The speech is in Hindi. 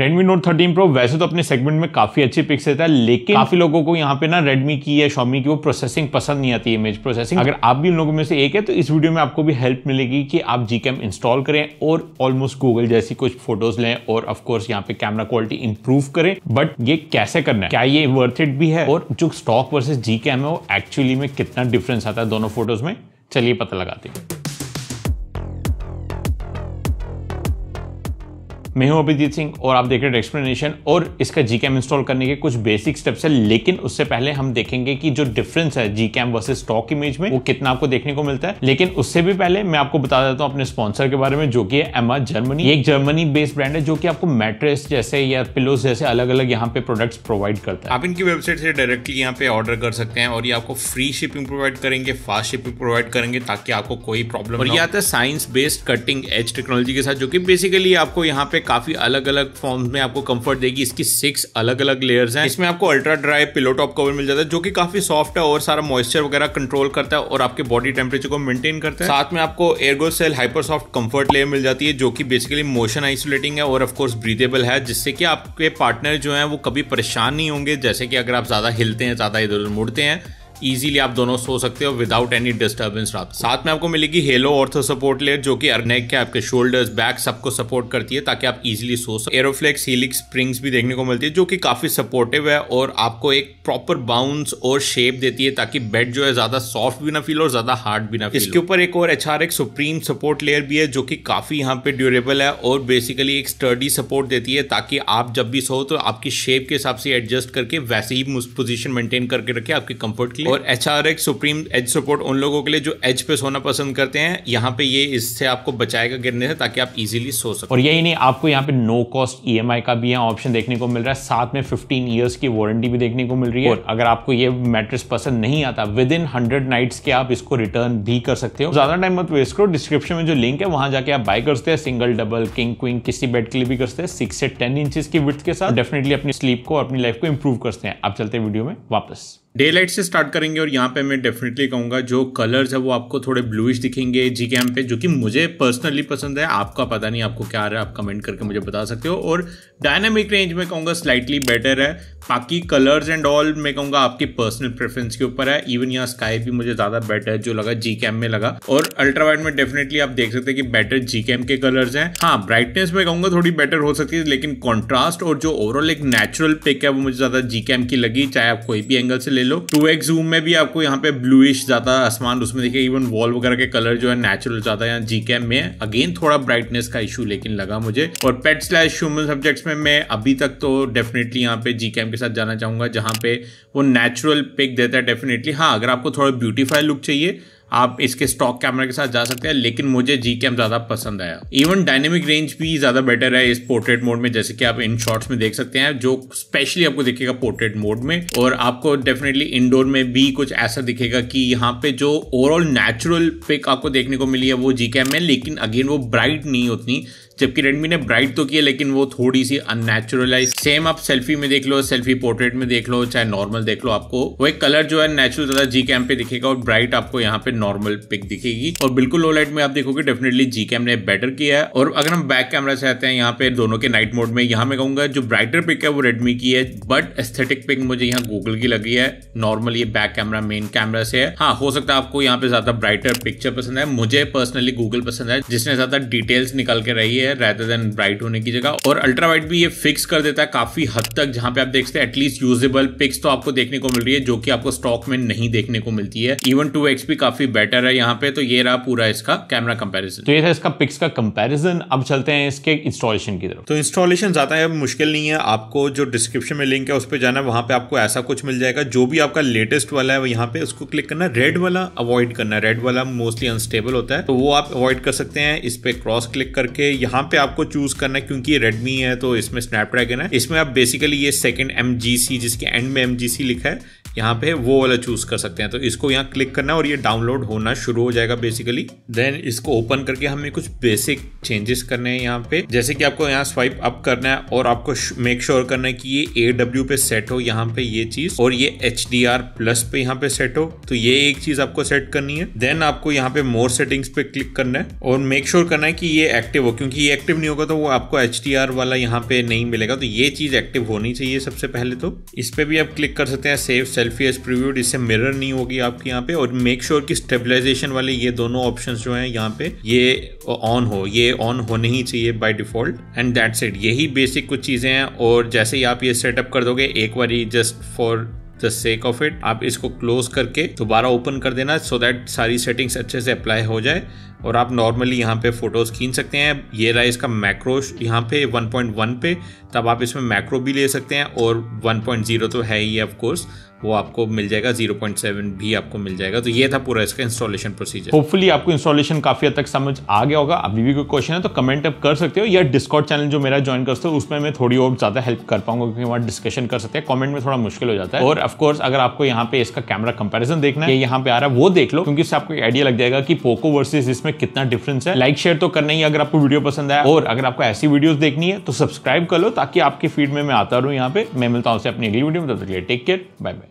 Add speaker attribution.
Speaker 1: Redmi Note 13 Pro वैसे तो अपने सेगमेंट में काफ़ी अच्छी पिक्स देता है लेकिन काफ़ी लोगों को यहाँ पे ना Redmi की या Xiaomi की वो प्रोसेसिंग पसंद नहीं आती इमेज प्रोसेसिंग अगर आप भी उन लोगों में से एक है तो इस वीडियो में आपको भी हेल्प मिलेगी कि आप जी इंस्टॉल करें और ऑलमोस्ट गूगल जैसी कुछ फोटोज लें और ऑफकोर्स यहाँ पे कैमरा क्वालिटी इंप्रूव करें बट ये कैसे करना है क्या ये वर्थ इट भी है और जो स्टॉक वर्सेज जी है वो एक्चुअली में कितना डिफरेंस आता है दोनों फोटोज में चलिए पता लगाते हैं मैं हूं अभिजीत सिंह और आप देख रहे हैं एक्सप्लेनेशन और इसका जी कैम इंस्टॉल करने के कुछ बेसिक स्टेप्स है लेकिन उससे पहले हम देखेंगे कि जो डिफरेंस है G cam versus stock image में वो कितना आपको देखने को मिलता है लेकिन उससे भी पहले मैं आपको बता देता हूँ अपने स्पॉन्सर के बारे में जो कि है एमा जर्मनी एक जर्मनी बेस्ड ब्रांड है जो कि आपको मैट्रेस जैसे या पिलोज जैसे अलग अलग यहाँ पे प्रोडक्ट्स प्रोवाइड करता है आप इनकी वेबसाइट से डायरेक्टली यहाँ पे ऑर्डर कर सकते हैं और ये आपको फ्री शिपिंग प्रोवाइड करेंगे फास्ट शिपिंग प्रोवाइड करेंगे ताकि आपको कोई प्रॉब्लम और ये आता है science based cutting edge technology के साथ जो कि बेसिकली आपको यहाँ पे काफी अलग अलग फॉर्म में आपको कंफर्ट देगी इसकी सिक्स अलग अलग लेयर्स हैं इसमें आपको ultra dry pillow top cover मिल जाता है जो कि काफी सॉफ्ट है और सारा मॉइस्चर वगैरह कंट्रोल करता है और आपके बॉडी टेम्परेचर को मेंटेन करता है साथ में आपको airgo cell hyper soft comfort layer मिल जाती है जो कि बेसिकली मोशन आइसोलेटिंग है और ऑफकोर्स ब्रीदेबल है जिससे कि आपके पार्टनर जो है वो कभी परेशान नहीं होंगे जैसे कि अगर आप ज्यादा हिलते हैं ज्यादा इधर उधर मुड़ते हैं इजीली आप दोनों सो सकते हो विदाउट एनी डिस्टर्बेंस रात साथ में आपको मिलेगी हेलो ऑर्थो सपोर्ट लेयर जो कि अर्नेक के आपके शोल्डर्स बैक सबको सपोर्ट करती है ताकि आप इजिली सो सको एरोफ्लेक्स हीलिक्स स्प्रिंग्स भी देखने को मिलती है जो कि काफी सपोर्टिव है और आपको एक प्रॉपर बाउंस और शेप देती है ताकि बेड जो है ज्यादा सॉफ्ट भी ना फील और ज्यादा हार्ड भी ना फील इसके ऊपर एक और H R supreme support layer भी है जो की काफी यहाँ पे ड्यूरेबल है और बेसिकली एक स्टर्डी सपोर्ट देती है ताकि आप जब भी सो तो आपकी शेप के हिसाब से एडजस्ट करके वैसे ही पोजिशन मेंटेन करके रखे आपके कंफर्ट के लिए और H R X supreme edge support उन लोगों के लिए जो एज पे सोना पसंद करते हैं यहाँ पे ये इससे आपको बचाएगा गिरने से ताकि आप इजीली सो सकते और यही नहीं आपको यहाँ पे नो कॉस्ट ई का भी यहाँ ऑप्शन देखने को मिल रहा है साथ में फिफ्टीन ईयर्स की वारंटी भी देखने को मिल रही है और अगर आपको ये मैट्रेस पसंद नहीं आता विद इन हंड्रेड नाइट्स के आप इसको रिटर्न भी कर सकते हो ज्यादा टाइम मत वेस्ट करो डिस्क्रिप्शन में जो लिंक है वहां जाके आप बाय कर सकते हैं सिंगल डबल किंग क्विंग किसी बेड के लिए भी कर सकते हैं सिक्स से टेन इंचज की विथ के साथ डेफिनेटली अपनी स्लीप को अपनी लाइफ को इंप्रूव करते हैं आप चलते वीडियो में वापस डे लाइट से स्टार्ट करेंगे और यहाँ पे मैं डेफिनेटली कहूँगा जो कलर्स है वो आपको थोड़े ब्लूइश दिखेंगे जी कैम पे जो कि मुझे पर्सनली पसंद है आपका पता नहीं आपको क्या आ रहा है आप कमेंट करके मुझे बता सकते हो और डायनामिक रेंज में कहूँगा स्लाइटली बेटर है बाकी कलर्स एंड ऑल मैं कहूँगा आपकी पर्सनल प्रेफरेंस के ऊपर है इवन यहाँ स्काई भी मुझे ज़्यादा बेटर है जो लगा जी कैम में लगा और अल्ट्रावाइट में डेफिनेटली आप देख सकते हैं कि बेटर जी कैम के कलर्स हैं हाँ ब्राइटनेस में कहूँगा थोड़ी बेटर हो सकती है लेकिन कॉन्ट्रास्ट और जो ओवरऑल एक नेचुरल पिक है वो मुझे ज़्यादा जी कैम की लगी चाहे आप कोई भी एंगल से ले लो टू एक्स जूम में भी आपको यहाँ पे ब्लूइश ज़्यादा आसमान उसमें देखिए इवन वॉल वगैरह के कलर जो है नेचुरल ज़्यादा यहाँ जी कैम में अगेन थोड़ा ब्राइटनेस का इशू लेकिन लगा मुझे और पेट स्लैश ह्यूमन सब्जेक्ट्स में मैं अभी तक तो डेफिनेटली यहाँ पे जी कैम के साथ जाना चाहूंगा जहाँ पे वो नेचुरल पिक देता है डेफिनेटली हाँ अगर आपको थोड़ा ब्यूटीफाई लुक चाहिए आप इसके स्टॉक कैमरा के साथ जा सकते हैं लेकिन मुझे जी कैम ज़्यादा पसंद आया इवन डायनेमिक रेंज भी ज़्यादा बेटर है इस पोर्ट्रेट मोड में जैसे कि आप इन शॉट्स में देख सकते हैं जो स्पेशली आपको दिखेगा पोर्ट्रेट मोड में और आपको डेफिनेटली इंडोर में भी कुछ ऐसा दिखेगा कि यहाँ पे जो ओवरऑल नेचुरल पिक आपको देखने को मिली है वो जी कैम में लेकिन अगेन वो ब्राइट नहीं उतनी जबकि रेडमी ने ब्राइट तो किया लेकिन वो थोड़ी सी अननेचुरलाइज सेम आप सेल्फी में देख लो सेल्फी पोर्ट्रेट में देख लो चाहे नॉर्मल देख लो आपको वो एक कलर जो है नेचुरल ज़्यादा जी कैम पे दिखेगा और ब्राइट आपको यहाँ पे नॉर्मल पिक दिखेगी और बिल्कुल लो लाइट में आप देखोगे डेफिनेटली जी कैम ने बेटर किया है और अगर हम बैक कैमरा से आते हैं यहाँ पे दोनों के नाइट मोड में यहाँ मैं कहूंगा जो ब्राइटर पिक है वो रेडमी की है बट एस्थेटिक पिक मुझे यहाँ गूगल की लगी है नॉर्मल ये बैक कैमरा मेन कैमरा से है हाँ हो सकता है आपको यहाँ पे ज्यादा ब्राइटर पिक्चर पसंद है मुझे पर्सनली गूगल पसंद है जिसने ज्यादा डिटेल्स निकल के रही है रेदर देन ब्राइट होने की जगह और अल्ट्रा वाइट भी ये फिक्स कर देता है काफी हद तक जहां पे आप देखते हैं एटलीस्ट यूजेबल पिक्स तो आपको देखने को मिल रही है जो कि आपको स्टॉक में नहीं देखने को मिलती है इवन टू एक्स भी काफी काफ़ी बेटर है यहाँ पे तो ये रहा पूरा इसका कैमरा कंपेरिजन तो ये था इसका पिक्स का कंपेरिजन अब चलते हैं इसके इंस्टॉलेशन की तरफ तो इंस्टॉलेशन ज़्यादा है मुश्किल नहीं है आपको जो डिस्क्रिप्शन में लिंक है उस पर जाना वहां पे आपको ऐसा कुछ मिल जाएगा जो भी आपका लेटेस्ट वाला है यहाँ पे उसको क्लिक करना रेड वाला अवॉइड करना रेड वाला मोस्टली अनस्टेबल होता है तो वो आप अवॉइड कर सकते हैं इस पे क्रॉस क्लिक करके यहाँ पे आपको चूज करना है क्योंकि ये रेडमी है तो इसमें स्नैपड्रैगन है इसमें आप बेसिकली ये सेकंड एम जिसके एंड में एम लिखा है यहाँ पे वो वाला चूज कर सकते हैं तो इसको यहाँ क्लिक करना है और ये डाउनलोड डाउनलोड होना शुरू हो जाएगा बेसिकली देन इसको ओपन करके हमें कुछ बेसिक चेंजेस करने हैं यहाँ पे जैसे कि आपको यहाँ स्वाइप अप करना है और आपको मेक श्योर sure करना है कि ये ए डब्ल्यू पे सेट हो यहाँ पे ये चीज और ये एच डी आर प्लस पे यहाँ पे सेट हो तो ये एक चीज आपको सेट करनी है देन आपको यहाँ पे मोर सेटिंग्स पे क्लिक करना है और मेक श्योर sure करना है कि ये एक्टिव हो क्योंकि ये एक्टिव नहीं होगा तो वो आपको एच डी आर वाला यहाँ पे नहीं मिलेगा तो ये चीज एक्टिव होनी चाहिए सबसे पहले तो इस पे भी आप क्लिक कर सकते हैं सेव सेल्फी एज प्रिव्यूड इससे मिरर नहीं होगी आपके यहाँ पे और मेक श्योर sure की स्टेबलाइजेशन वाले ये दोनों ऑप्शंस जो हैं यहाँ पे ये ऑन हो ये ऑन होने ही चाहिए by default and that's it यही बेसिक कुछ चीज़ें हैं और जैसे ही आप ये सेटअप कर दोगे एक बार just for the sake of it आप इसको क्लोज करके दोबारा ओपन कर देना सो so दैट सारी सेटिंग्स अच्छे से अप्लाई हो जाए और आप नॉर्मली यहाँ पे फ़ोटोज़ खींच सकते हैं ये रहा इसका मैक्रो यहाँ पे 1.1 पे तब आप इसमें मैक्रो भी ले सकते हैं और 1.0 तो है ही ऑफकोर्स वो आपको मिल जाएगा 0.7 भी आपको मिल जाएगा तो ये था पूरा इसका इंस्टॉलेशन प्रोसीजर होपफुली आपको इंस्टॉलेशन काफ़ी हद तक समझ आ गया होगा अभी भी कोई क्वेश्चन है तो कमेंट अप कर सकते हो या डिस्कॉर्ड चैनल जो मेरा ज्वाइन करते हो उसमें मैं थोड़ी और ज़्यादा हेल्प कर पाऊंगा क्योंकि वहाँ डिस्कशन कर सकते हैं कॉमेंट में थोड़ा मुश्किल हो जाता है और ऑफकोर्स अगर आपको यहाँ पे इसका कैमरा कंपेरिजन देखना है यहाँ पे आ रहा है वो देख लो क्योंकि इससे आपको आइडिया लग जाएगा कि पोको वर्सेज इसमें उसमें कितना डिफरेंस है लाइक शेयर तो करना ही अगर आपको वीडियो पसंद आया और अगर आपको ऐसी वीडियो देखनी है तो सब्सक्राइब कर लो ताकि आपकी फीड में मैं आता रहूँ यहाँ पे मैं मिलता हूँ अपनी अगली वीडियो में तब तक लिए टेक केयर बाय बाय